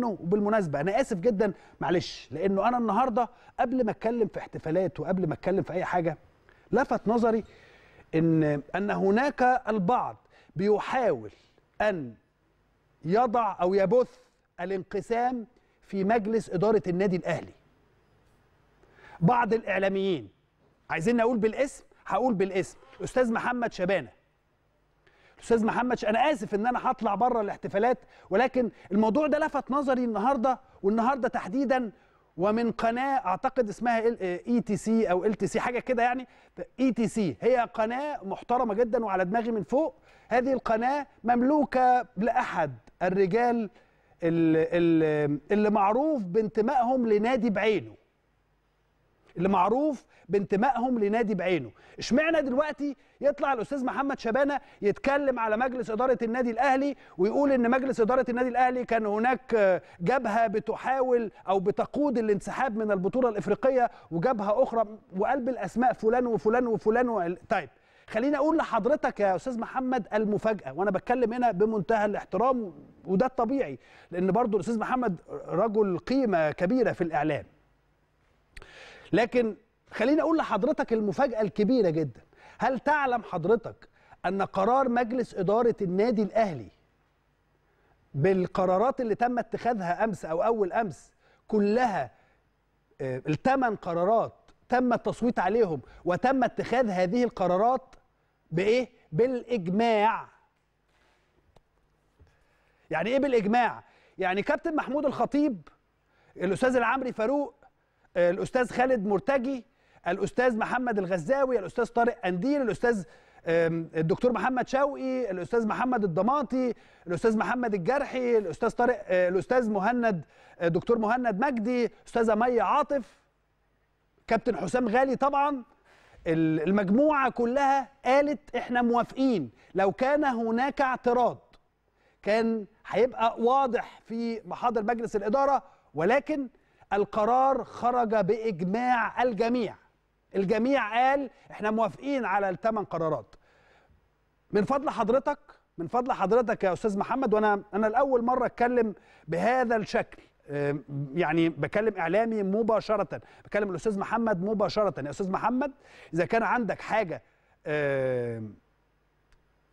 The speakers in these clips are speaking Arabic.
وبالمناسبة انا اسف جدا معلش لانه انا النهارده قبل ما اتكلم في احتفالات وقبل ما اتكلم في اي حاجه لفت نظري ان ان هناك البعض بيحاول ان يضع او يبث الانقسام في مجلس اداره النادي الاهلي بعض الاعلاميين عايزين اقول بالاسم هقول بالاسم استاذ محمد شبانه استاذ محمد انا اسف ان انا هطلع بره الاحتفالات ولكن الموضوع ده لفت نظري النهارده والنهارده تحديدا ومن قناه اعتقد اسمها اي تي سي او ال تي سي حاجه كده يعني اي تي سي هي قناه محترمه جدا وعلى دماغي من فوق هذه القناه مملوكه لاحد الرجال اللي, اللي معروف بانتمائهم لنادي بعينه اللي معروف بانتمائهم لنادي بعينه اشمعنى دلوقتي يطلع الاستاذ محمد شبانه يتكلم على مجلس اداره النادي الاهلي ويقول ان مجلس اداره النادي الاهلي كان هناك جبهه بتحاول او بتقود الانسحاب من البطوله الافريقيه وجبهه اخرى وقلب الاسماء فلان وفلان وفلان, و... طيب خليني اقول لحضرتك يا استاذ محمد المفاجاه وانا بتكلم هنا بمنتهى الاحترام وده الطبيعي لان برضو الاستاذ محمد رجل قيمه كبيره في الاعلام لكن خليني اقول لحضرتك المفاجاه الكبيره جدا هل تعلم حضرتك ان قرار مجلس اداره النادي الاهلي بالقرارات اللي تم اتخاذها امس او اول امس كلها آه، الثمان قرارات تم التصويت عليهم وتم اتخاذ هذه القرارات بايه بالاجماع يعني ايه بالاجماع يعني كابتن محمود الخطيب الاستاذ العمري فاروق الاستاذ خالد مرتجي الاستاذ محمد الغزاوي الاستاذ طارق قنديل الاستاذ الدكتور محمد شوقي الاستاذ محمد الضماطي الاستاذ محمد الجرحي الاستاذ طارق آه، الاستاذ مهند آه، دكتور مهند مجدي استاذه مي عاطف كابتن حسام غالي طبعا المجموعه كلها قالت احنا موافقين لو كان هناك اعتراض كان هيبقى واضح في محاضر مجلس الاداره ولكن القرار خرج باجماع الجميع الجميع قال احنا موافقين على الثمان قرارات من فضل حضرتك من فضل حضرتك يا استاذ محمد وانا انا الاول مره اتكلم بهذا الشكل يعني بكلم اعلامي مباشره بكلم الاستاذ محمد مباشره يا استاذ محمد اذا كان عندك حاجه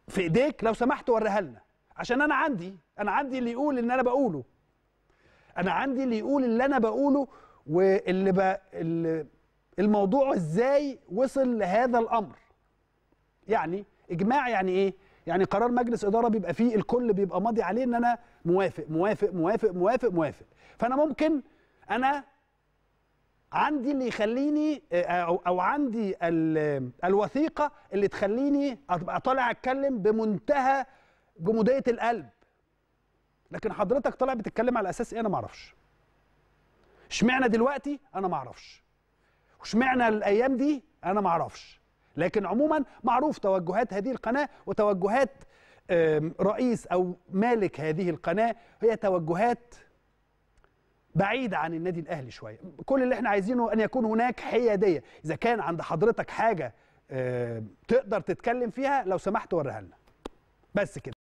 في ايديك لو سمحت وريها لنا عشان انا عندي انا عندي اللي يقول ان انا بقوله انا عندي اللي يقول اللي انا بقوله واللي بقى الموضوع ازاي وصل لهذا الامر يعني اجماع يعني ايه يعني قرار مجلس اداره بيبقى فيه الكل بيبقى ماضي عليه ان انا موافق موافق موافق موافق موافق فانا ممكن انا عندي اللي يخليني او او عندي الوثيقه اللي تخليني ابقى طالع اتكلم بمنتهى جموديه القلب لكن حضرتك طالع بتتكلم على اساس ايه انا ما اعرفش اشمعنى دلوقتي انا ما اعرفش واشمعنى الايام دي انا ما اعرفش لكن عموما معروف توجهات هذه القناه وتوجهات رئيس او مالك هذه القناه هي توجهات بعيدة عن النادي الأهلي شوية كل اللي احنا عايزينه أن يكون هناك حيادية إذا كان عند حضرتك حاجة تقدر تتكلم فيها لو سمحت وريها لنا بس كده